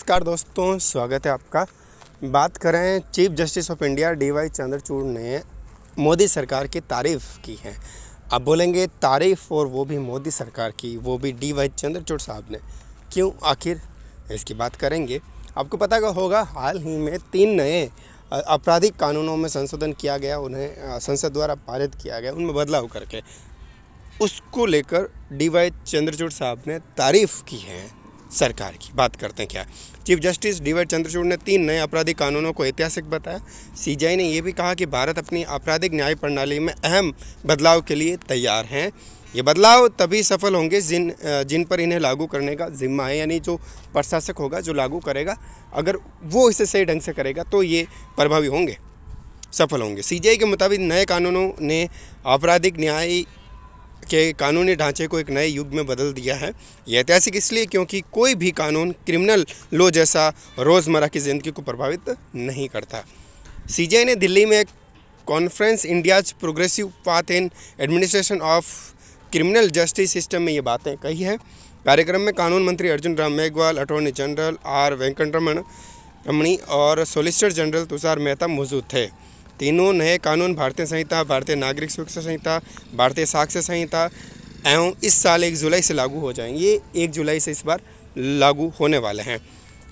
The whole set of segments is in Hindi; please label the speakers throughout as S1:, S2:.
S1: नमस्कार दोस्तों स्वागत है आपका बात करें chief justice of India D Y Chandrachud ने मोदी सरकार की तारीफ़ की है अब बोलेंगे तारीफ़ और वो भी मोदी सरकार की वो भी डी वाई चंद्रचूड़ साहब ने क्यों आखिर इसकी बात करेंगे आपको पता होगा हाल ही में तीन नए आपराधिक कानूनों में संशोधन किया गया उन्हें संसद द्वारा पारित किया गया उनमें बदलाव करके उसको लेकर डी वाई चंद्रचूड़ साहब ने तारीफ़ की है सरकार की बात करते हैं क्या chief justice D Y Chandrachud ने तीन नए आपराधिक कानूनों को ऐतिहासिक बताया सीजीआई ने यह भी कहा कि भारत अपनी आपराधिक न्याय प्रणाली में अहम बदलाव के लिए तैयार हैं ये बदलाव तभी सफल होंगे जिन जिन पर इन्हें लागू करने का जिम्मा है यानी जो प्रशासक होगा जो लागू करेगा अगर वो इसे सही ढंग से करेगा तो ये प्रभावी होंगे सफल होंगे सीजीआई के मुताबिक नए कानूनों ने आपराधिक न्याय के कानूनी ढांचे को एक नए युग में बदल दिया है ये ऐतिहासिक इसलिए क्योंकि कोई भी कानून क्रिमिनल लो जैसा रोज़मर्रा की ज़िंदगी को प्रभावित नहीं करता सी ने दिल्ली में conference India's progressive path in administration of criminal justice system में ये बातें कही हैं कार्यक्रम में कानून मंत्री Arjun Ram Meghwal attorney general R Venkat Ramani और सोलिसिटर जनरल तुषार मेहता मौजूद थे तीनों नए कानून भारतीय संहिता भारतीय नागरिक सुरक्षा संहिता भारतीय साक्ष्य संहिता एवं इस साल एक जुलाई से लागू हो जाएंगे ये एक जुलाई से इस बार लागू होने वाले हैं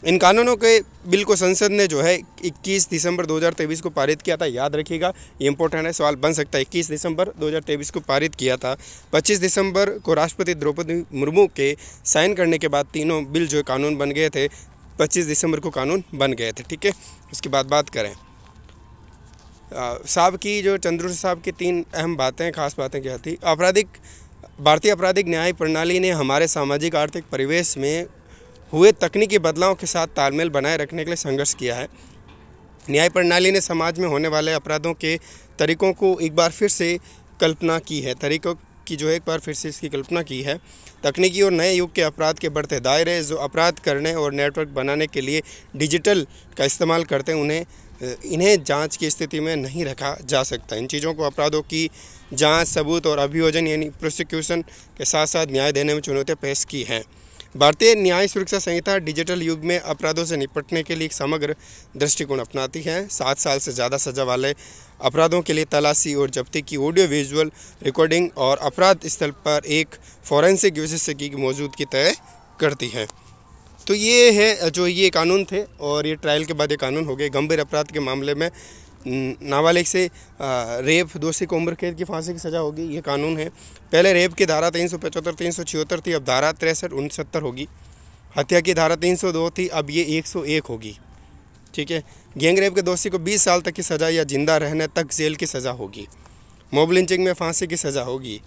S1: इन कानूनों के बिल को संसद ने जो है 21 दिसंबर 2023 को पारित किया था याद रखिएगा ये इंपॉर्टेंट है सवाल बन सकता है 21 दिसंबर 2023 को पारित किया था 25 दिसंबर को राष्ट्रपति द्रौपदी मुर्मू के साइन करने के बाद तीनों बिल जो कानून बन गए थे 25 दिसंबर को कानून बन गए थे ठीक है उसके बाद बात करें साहब की जो चंद्रू साहब की तीन अहम बातें खास बातें क्या थी आपराधिक भारतीय आपराधिक न्याय प्रणाली ने हमारे सामाजिक आर्थिक परिवेश में हुए तकनीकी बदलाव के साथ तालमेल बनाए रखने के लिए संघर्ष किया है न्याय प्रणाली ने समाज में होने वाले अपराधों के तरीकों को एक बार फिर से कल्पना की है तरीकों की जो है एक बार फिर से इसकी कल्पना की है तकनीकी और नए युग के अपराध के बढ़ते दायरे जो अपराध करने और नेटवर्क बनाने के लिए डिजिटल का इस्तेमाल करते हैं उन्हें इन्हें जांच की स्थिति में नहीं रखा जा सकता इन चीज़ों को अपराधों की जांच सबूत और अभियोजन यानी प्रोसिक्यूशन के साथ साथ न्याय देने में चुनौतियाँ पेश की हैं भारतीय न्याय सुरक्षा संहिता डिजिटल युग में अपराधों से निपटने के लिए एक समग्र दृष्टिकोण अपनाती है सात साल से ज़्यादा सजा वाले अपराधों के लिए तलाशी और जब्ती की ऑडियो विजुअल रिकॉर्डिंग और अपराध स्थल पर एक फॉरेंसिक विशेषज्ञ की मौजूदगी तय करती है तो ये है जो ये कानून थे और ये ट्रायल के बाद ये कानून हो गए गंभीर अपराध के मामले में नाबालिग से रेप दोषी को उम्र कैद की फांसी की सज़ा होगी ये कानून है पहले रेप की धारा तीन सौ पचहत्तर तीन सौ छिहत्तर थी अब धारा तिरसठ उनसत्तर होगी हत्या की धारा तीन सौ दो थी अब ये एक सौ एक होगी ठीक है गैंग रेप के दोषी को बीस साल तक की सज़ा या जिंदा रहने तक जेल की सज़ा होगी मोबलिंचिंग में फांसी की सज़ा होगी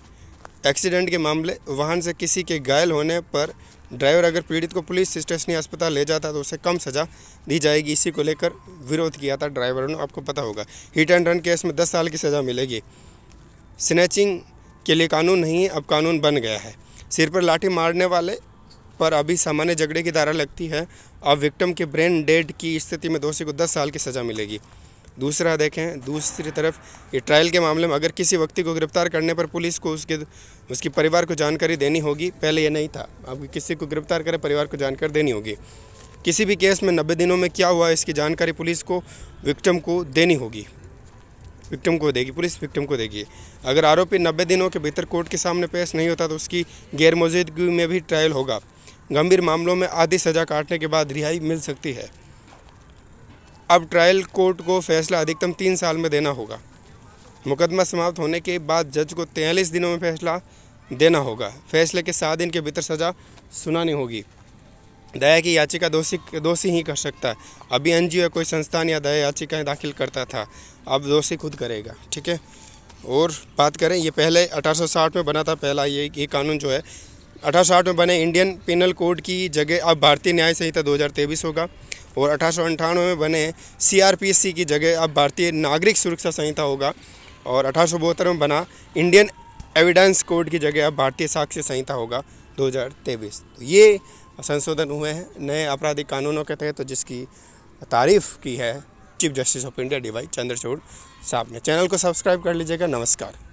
S1: एक्सीडेंट के मामले वाहन से किसी के घायल होने पर ड्राइवर अगर पीड़ित को पुलिस स्टेशनी अस्पताल ले जाता तो उसे कम सज़ा दी जाएगी इसी को लेकर विरोध किया था ड्राइवर ने आपको पता होगा हिट एंड रन केस में दस साल की सज़ा मिलेगी स्नैचिंग के लिए कानून नहीं है अब कानून बन गया है सिर पर लाठी मारने वाले पर अभी सामान्य झगड़े की धारा लगती है अब विक्टम के ब्रेन डेड की स्थिति में दोषी को दस साल की सज़ा मिलेगी दूसरा देखें दूसरी तरफ ये ट्रायल के मामले में अगर किसी व्यक्ति को गिरफ्तार करने पर पुलिस को उसके उसके परिवार को जानकारी देनी होगी पहले ये नहीं था अब किसी को गिरफ्तार करें परिवार को जानकारी देनी होगी किसी भी केस में नब्बे दिनों में क्या हुआ इसकी जानकारी पुलिस को विक्टम को देनी होगी विक्टम को देगी पुलिस विक्टम को देगी अगर आरोपी नब्बे दिनों के भीतर कोर्ट के सामने पेश नहीं होता तो उसकी गैरमौजूदगी में भी ट्रायल होगा गंभीर मामलों में आधी सज़ा काटने के बाद रिहाई मिल सकती है अब ट्रायल कोर्ट को फैसला अधिकतम तीन साल में देना होगा मुकदमा समाप्त होने के बाद जज को तैंतालीस दिनों में फैसला देना होगा फैसले के सात दिन के भीतर सज़ा सुनानी होगी दया की याचिका दोषी दोषी ही कर सकता है अभी एन या कोई संस्थान या दया याचिकाएँ दाखिल करता था अब दोषी खुद करेगा ठीक है और बात करें ये पहले 1860 में बना था पहला ये ये कानून जो है 1860 में बने इंडियन पिनल कोड की जगह अब भारतीय न्याय संहिता 2023 होगा और अठारह में बने सीआरपीसी की जगह अब भारतीय नागरिक सुरक्षा संहिता होगा और अठारह में बना इंडियन एविडेंस कोड की जगह अब भारतीय साक्ष्य संहिता होगा 2023 तो ये संशोधन हुए हैं नए आपराधिक कानूनों के तहत तो जिसकी तारीफ की है chief justice of India D Y Chandrachud साहब ने चैनल को सब्सक्राइब कर लीजिएगा नमस्कार